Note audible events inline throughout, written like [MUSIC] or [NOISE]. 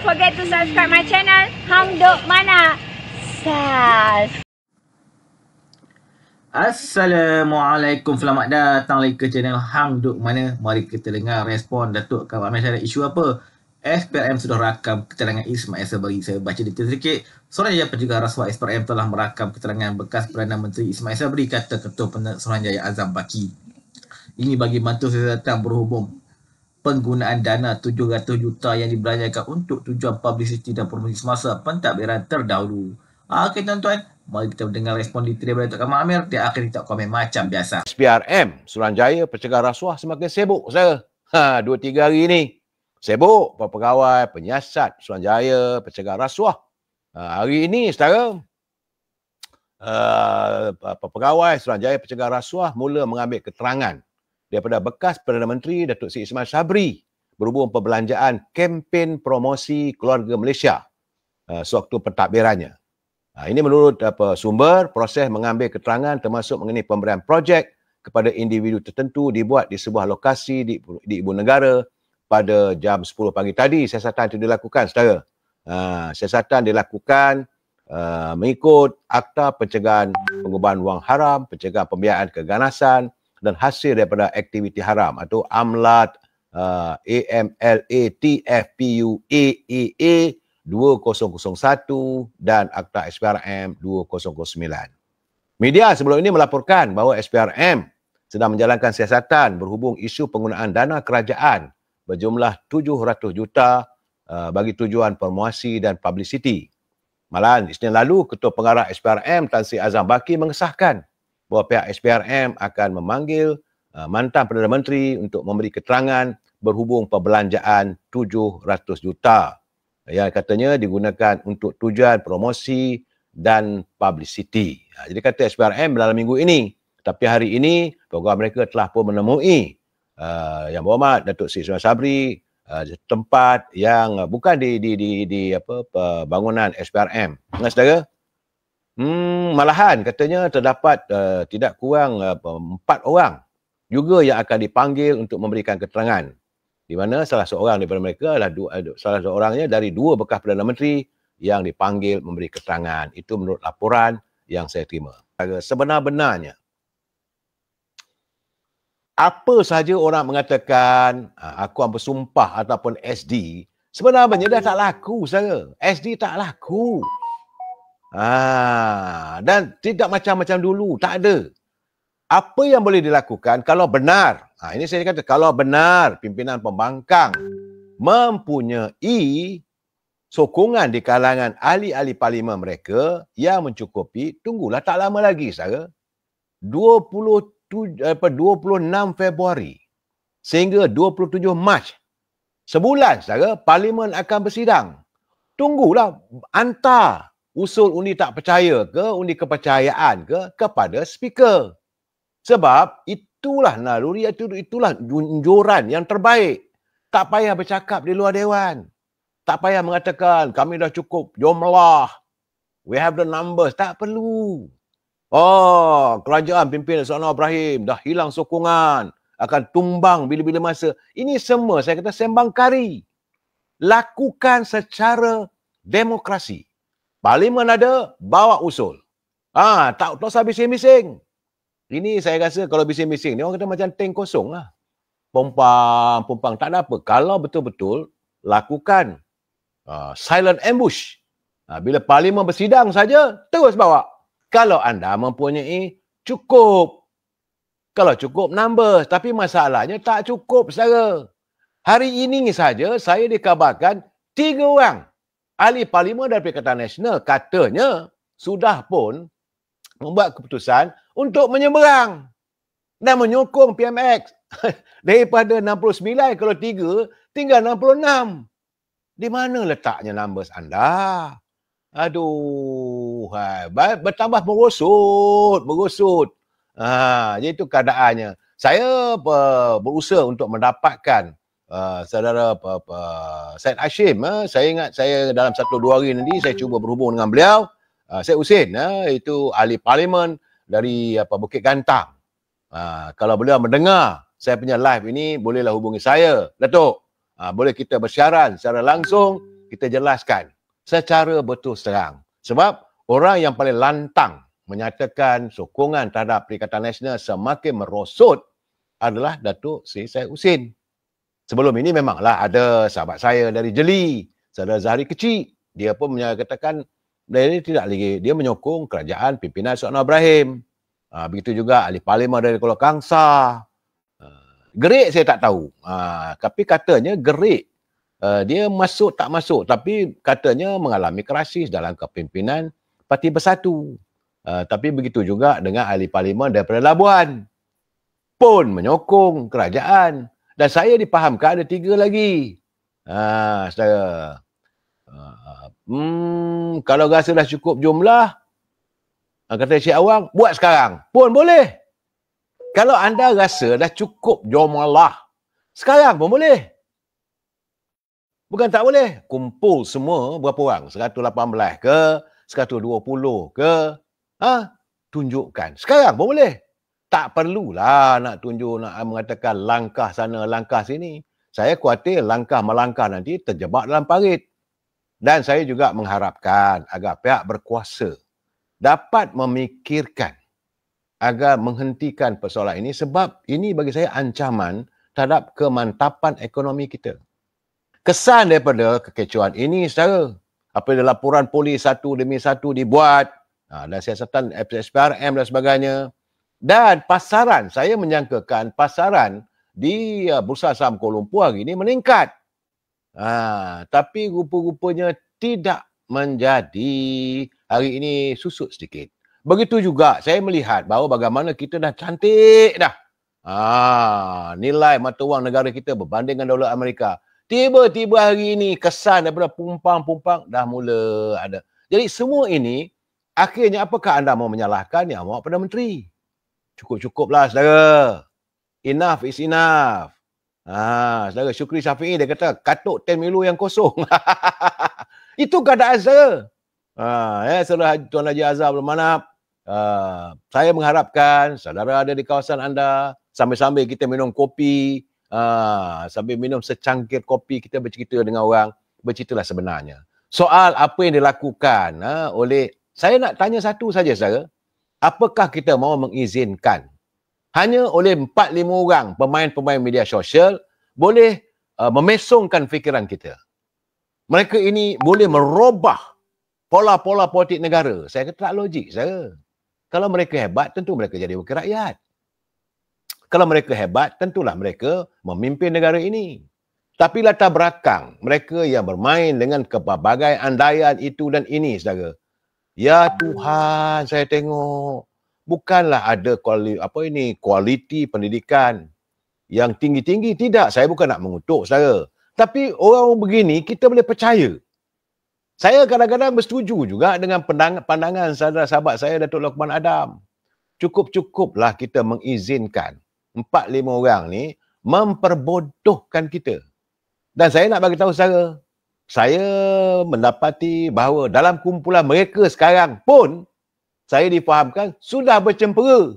don't forget to subscribe my channel Hang Duk Mana Sas Assalamualaikum Selamat datang lagi ke channel Hang Duk Mana Mari kita dengar respon Datuk Kak Amir Syarif Isu apa SPRM sudah rakam keterangan Ismail Sabri Saya baca detail sedikit Suruhanjaya Penjaga Rasuah SPRM telah merakam keterangan bekas Perdana Menteri Ismail Sabri Kata Ketua penasihat Suruhanjaya Azam Baki Ini bagi bantu saya datang berhubung penggunaan dana 700 juta yang dibelanjakan untuk tujuan publicity dan promosi semasa pentadbiran terdahulu. Ah, okey tuan-tuan, mari kita dengar respon di Tribun Datuk Kamal Amir Dia akhir kita komen macam biasa. SPRM Suranjaya pencegah rasuah semakin sibuk saya. Ha, dua tiga hari ini sibuk pegawai penyiasat Suranjaya pencegah rasuah. Ha, hari ini saudara uh, ah, pegawai Suranjaya pencegah rasuah mula mengambil keterangan daripada bekas Perdana Menteri Datuk Seri Ismail Sabri berhubung perbelanjaan kempen promosi keluarga Malaysia uh, sewaktu pentadbirannya. Uh, ini menurut apa sumber proses mengambil keterangan termasuk mengenai pemberian projek kepada individu tertentu dibuat di sebuah lokasi di, di ibu negara pada jam 10 pagi tadi siasatan itu dilakukan saudara. Uh, siasatan dilakukan uh, mengikut akta pencegahan pengubahan wang haram, pencegahan pembiayaan keganasan, dan hasil daripada aktiviti haram atau AMLAT uh, A M L A T F P U A E A 2001 dan Akta SPRM 2009. Media sebelum ini melaporkan bahawa SPRM sedang menjalankan siasatan berhubung isu penggunaan dana kerajaan berjumlah 700 juta uh, bagi tujuan promosi dan publicity. malam Isnin lalu Ketua Pengarah SPRM Tan Sri Azam Baki mengesahkan bahawa pihak SPRM akan memanggil uh, mantan Perdana Menteri untuk memberi keterangan berhubung perbelanjaan 700 juta yang katanya digunakan untuk tujuan promosi dan publicity. Ha, jadi kata SPRM dalam minggu ini, tapi hari ini program mereka telah pun menemui uh, yang berhormat Datuk Sri Sunan Sabri uh, tempat yang uh, bukan di di di di apa bangunan SPRM. Dengan saudara, Hmm, malahan katanya terdapat uh, tidak kurang eh, empat orang juga yang akan dipanggil untuk memberikan keterangan. Di mana salah seorang daripada mereka adalah dua, uh, eh, salah seorangnya dari dua bekas Perdana Menteri yang dipanggil memberi keterangan. Itu menurut laporan yang saya terima. Sebenar-benarnya, apa sahaja orang mengatakan uh, aku akan bersumpah ataupun SD, sebenarnya dah tak laku saya. SD tak laku. Ah, dan tidak macam-macam dulu, tak ada. Apa yang boleh dilakukan kalau benar? Ah, ini saya kata kalau benar pimpinan pembangkang mempunyai sokongan di kalangan ahli-ahli parlimen mereka yang mencukupi, tunggulah tak lama lagi saya. 27 apa 26 Februari sehingga 27 Mac. Sebulan saya parlimen akan bersidang. Tunggulah hantar usul undi tak percaya ke undi kepercayaan ke kepada speaker. Sebab itulah naluri itu itulah junjuran yang terbaik. Tak payah bercakap di luar dewan. Tak payah mengatakan kami dah cukup jumlah We have the numbers. Tak perlu. Oh, kerajaan pimpin Sana Ibrahim dah hilang sokongan. Akan tumbang bila-bila masa. Ini semua saya kata sembang kari. Lakukan secara demokrasi. Parlimen ada, bawa usul. Ah, ha, tak tak habis bising. Ini saya rasa kalau bising-bising ni orang kata macam tank kosong lah. Pompang, pompang tak ada apa. Kalau betul-betul lakukan uh, silent ambush. Ha, bila parlimen bersidang saja, terus bawa. Kalau anda mempunyai cukup. Kalau cukup numbers, tapi masalahnya tak cukup saudara. Hari ini saja saya dikabarkan tiga orang ahli parlimen dari Perikatan Nasional katanya sudah pun membuat keputusan untuk menyeberang dan menyokong PMX [LAUGHS] daripada 69 kalau 3 tinggal 66. Di mana letaknya numbers anda? Aduh, hai, bertambah merosot, merosot. Ha, jadi itu keadaannya. Saya berusaha untuk mendapatkan uh, saudara apa apa Said Hashim uh, saya ingat saya dalam satu dua hari nanti saya cuba berhubung dengan beliau uh, Said Hussein uh, itu ahli parlimen dari apa Bukit Gantang uh, kalau beliau mendengar saya punya live ini bolehlah hubungi saya Datuk uh, boleh kita bersiaran secara langsung kita jelaskan secara betul terang sebab orang yang paling lantang menyatakan sokongan terhadap Perikatan Nasional semakin merosot adalah Datuk Seri Said Hussein. Sebelum ini memanglah ada sahabat saya dari Jeli, saudara Zahri kecil. Dia pun menyatakan dia tidak lagi dia menyokong kerajaan pimpinan Soekarno Ibrahim. Ha, begitu juga ahli parlimen dari Kuala Kangsa. Ha, gerik saya tak tahu. Ha, tapi katanya gerik. Ha, dia masuk tak masuk. Tapi katanya mengalami krisis dalam kepimpinan Parti Bersatu. Ha, tapi begitu juga dengan ahli parlimen daripada Labuan. Pun menyokong kerajaan. Dan saya dipahamkan ada tiga lagi. Ha, saudara. Ha, ha. hmm, kalau rasa dah cukup jumlah, ha, kata Encik Awang, buat sekarang. Pun boleh. Kalau anda rasa dah cukup jumlah, sekarang pun boleh. Bukan tak boleh. Kumpul semua berapa orang? 118 ke? 120 ke? Ha? Tunjukkan. Sekarang pun boleh tak perlulah nak tunjuk nak ah, mengatakan langkah sana langkah sini saya kuatir langkah melangkah nanti terjebak dalam parit dan saya juga mengharapkan agar pihak berkuasa dapat memikirkan agar menghentikan persoalan ini sebab ini bagi saya ancaman terhadap kemantapan ekonomi kita. Kesan daripada kekecohan ini secara apa laporan polis satu demi satu dibuat ah, dan siasatan SPRM dan sebagainya dan pasaran saya menyangkakan pasaran di uh, bursa saham Kuala Lumpur hari ini meningkat. Ha, tapi rupa-rupanya tidak menjadi hari ini susut sedikit. Begitu juga saya melihat bahawa bagaimana kita dah cantik dah. Ha, nilai mata wang negara kita berbanding dengan dolar Amerika. Tiba-tiba hari ini kesan daripada pumpang-pumpang dah mula ada. Jadi semua ini akhirnya apakah anda mau menyalahkan yang awak Perdana Menteri? cukup-cukup lah saudara. Enough is enough. Ah, saudara Syukri Syafi'i dia kata, katuk ten milu yang kosong. [LAUGHS] Itu keadaan saudara. Ha, ya, saudara Tuan Haji Azhar mana? Uh, ha, saya mengharapkan saudara ada di kawasan anda sambil-sambil kita minum kopi uh, sambil minum secangkir kopi kita bercerita dengan orang berceritalah sebenarnya soal apa yang dilakukan uh, oleh saya nak tanya satu saja saudara apakah kita mahu mengizinkan hanya oleh 4-5 orang pemain-pemain media sosial boleh uh, memesongkan fikiran kita. Mereka ini boleh merubah pola-pola politik negara. Saya kata tak logik saya. Kalau mereka hebat, tentu mereka jadi wakil rakyat. Kalau mereka hebat, tentulah mereka memimpin negara ini. Tapi latar berakang mereka yang bermain dengan kepelbagai andaian itu dan ini, saudara. Ya Tuhan, saya tengok bukanlah ada kuali, apa ini kualiti pendidikan yang tinggi-tinggi tidak. Saya bukan nak mengutuk saudara. Tapi orang begini kita boleh percaya. Saya kadang-kadang bersetuju juga dengan pandangan, pandangan saudara sahabat saya Datuk Lokman Adam. Cukup-cukuplah kita mengizinkan empat lima orang ni memperbodohkan kita. Dan saya nak bagi tahu saudara, saya mendapati bahawa dalam kumpulan mereka sekarang pun saya difahamkan sudah bercempera.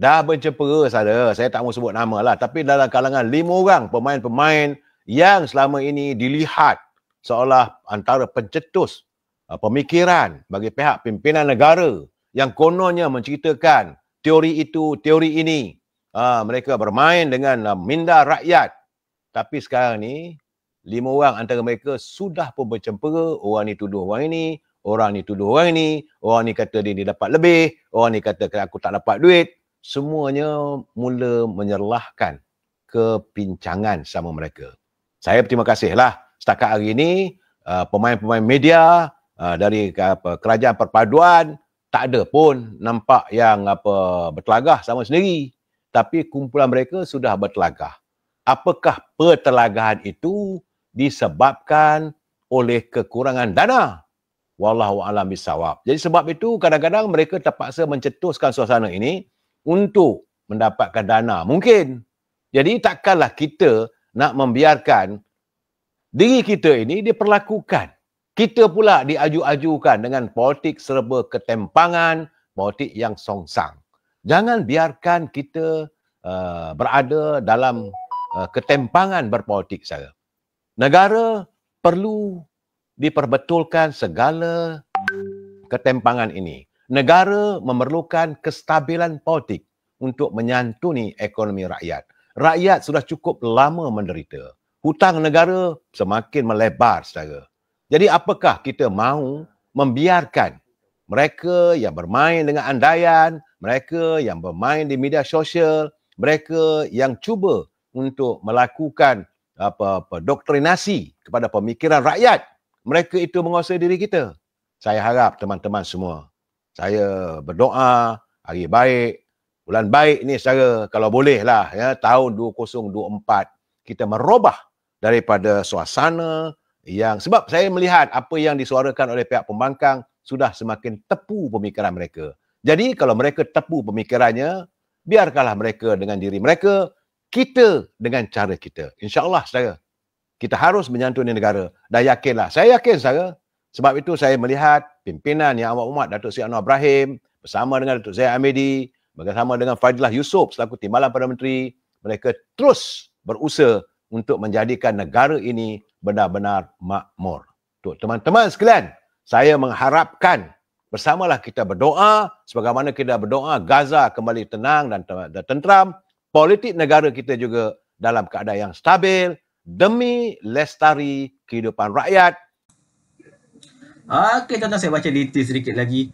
Dah bercempera saya, saya tak mau sebut nama lah. Tapi dalam kalangan lima orang pemain-pemain yang selama ini dilihat seolah antara pencetus uh, pemikiran bagi pihak pimpinan negara yang kononnya menceritakan teori itu, teori ini. Ah, mereka bermain dengan uh, minda rakyat. Tapi sekarang ni lima orang antara mereka sudah pun bercempera, orang ni tuduh orang ini, orang ni tuduh orang ini, orang ni kata dia, ni dapat lebih, orang ni kata aku tak dapat duit. Semuanya mula menyerlahkan kepincangan sama mereka. Saya berterima kasihlah setakat hari ini uh, pemain-pemain media uh, dari kerajaan perpaduan tak ada pun nampak yang apa bertelagah sama sendiri. Tapi kumpulan mereka sudah bertelagah. Apakah pertelagahan itu disebabkan oleh kekurangan dana. Wallahu a'lam bisawab. Jadi sebab itu kadang-kadang mereka terpaksa mencetuskan suasana ini untuk mendapatkan dana. Mungkin. Jadi takkanlah kita nak membiarkan diri kita ini diperlakukan. Kita pula diaju-ajukan dengan politik serba ketempangan, politik yang songsang. Jangan biarkan kita uh, berada dalam uh, ketempangan berpolitik saya. Negara perlu diperbetulkan segala ketempangan ini. Negara memerlukan kestabilan politik untuk menyantuni ekonomi rakyat. Rakyat sudah cukup lama menderita. Hutang negara semakin melebar, saudara. Jadi apakah kita mahu membiarkan mereka yang bermain dengan andaian, mereka yang bermain di media sosial, mereka yang cuba untuk melakukan apa apa doktrinasi kepada pemikiran rakyat mereka itu menguasai diri kita saya harap teman-teman semua saya berdoa hari baik bulan baik ni secara kalau boleh lah ya tahun 2024 kita merubah daripada suasana yang sebab saya melihat apa yang disuarakan oleh pihak pembangkang sudah semakin tepu pemikiran mereka. Jadi kalau mereka tepu pemikirannya, biarkanlah mereka dengan diri mereka, kita dengan cara kita. InsyaAllah, saudara. Kita harus menyantuni negara. Dah yakinlah. Saya yakin, saudara. Sebab itu saya melihat pimpinan yang awak umat, Datuk Sri Anwar Ibrahim, bersama dengan Datuk Zia Amidi, bersama dengan Fadilah Yusof selaku Timbalan Perdana Menteri, mereka terus berusaha untuk menjadikan negara ini benar-benar makmur. Tuh, teman-teman sekalian, saya mengharapkan bersamalah kita berdoa sebagaimana kita berdoa Gaza kembali tenang dan tenteram politik negara kita juga dalam keadaan yang stabil demi lestari kehidupan rakyat. Okey, tuan-tuan saya baca detail sedikit lagi.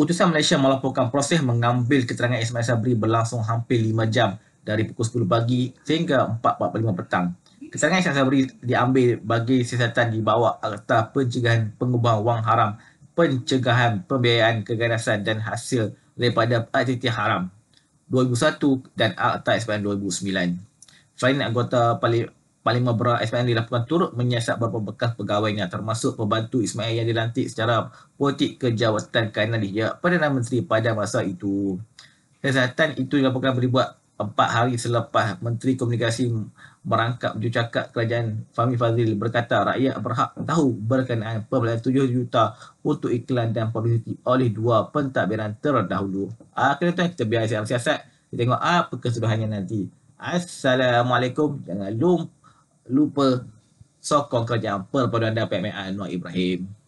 Utusan Malaysia melaporkan proses mengambil keterangan Ismail Sabri berlangsung hampir 5 jam dari pukul 10 pagi sehingga 4.45 petang. Keterangan Ismail Sabri diambil bagi siasatan di bawah Akta Pencegahan Pengubahan Wang Haram, Pencegahan Pembiayaan Keganasan dan Hasil daripada aktiviti haram 2001 dan Akta SPN 2009. Selain anggota paling paling Berat SPN dilaporkan turut menyiasat beberapa bekas pegawainya termasuk pembantu Ismail yang dilantik secara politik ke jawatan kanan dia Perdana Menteri pada masa itu. Kesihatan itu dilaporkan beribuat empat hari selepas Menteri Komunikasi merangkap jucakap kerajaan Fahmi Fazil berkata rakyat berhak tahu berkenaan pembelian tujuh juta untuk iklan dan publicity oleh dua pentadbiran terdahulu. Ah, kena tuan kita biar siap siasat. Kita tengok apa kesuduhannya nanti. Assalamualaikum. Jangan lupa, sokong kerajaan perpaduan dan PMA Anwar Ibrahim.